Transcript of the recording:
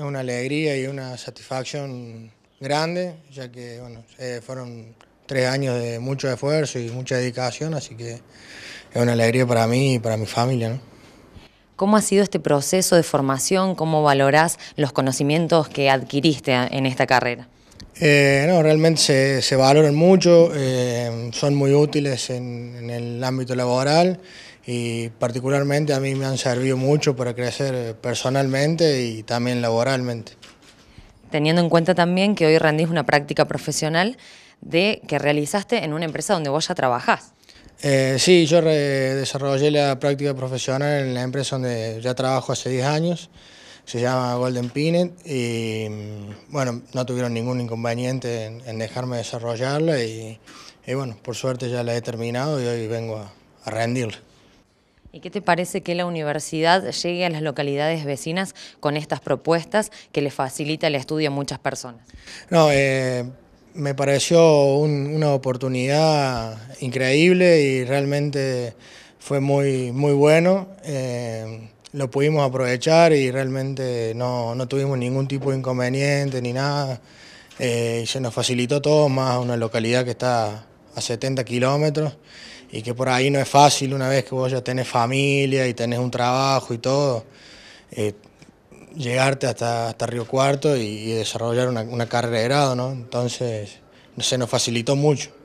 Es una alegría y una satisfacción grande, ya que eh, fueron tres años de mucho esfuerzo y mucha dedicación, así que es una alegría para mí y para mi familia. ¿Cómo ha sido este proceso de formación? ¿Cómo valorás los conocimientos que adquiriste en esta carrera? Eh, no, realmente se, valoran mucho, eh, son muy útiles en, en el ámbito laboral y particularmente a mí me han servido mucho para crecer personalmente y también laboralmente. Teniendo en cuenta también que hoy rendís una práctica profesional de que realizaste en una empresa donde vos ya trabajás. Eh, sí, yo desarrollé la práctica profesional en la empresa donde ya trabajo hace 10 años, se llama Golden Pinet, y mm, bueno, no tuvieron ningún inconveniente en, dejarme desarrollarla y, bueno, por suerte ya la he terminado y hoy vengo a, a rendirla. ¿Y qué te parece que la universidad llegue a las localidades vecinas con estas propuestas que le facilita el estudio a muchas personas? No, eh, me pareció una oportunidad increíble y realmente fue muy, muy bueno. Eh, lo pudimos aprovechar y realmente no, tuvimos ningún tipo de inconveniente ni nada. Eh, se nos facilitó todo más una localidad que está a 70 kilómetros y que por ahí no es fácil una vez que vos ya tenés familia y tenés un trabajo y todo, eh, llegarte hasta, hasta, Río Cuarto y, desarrollar una, una, carrera de grado, ¿no? Entonces se nos facilitó mucho.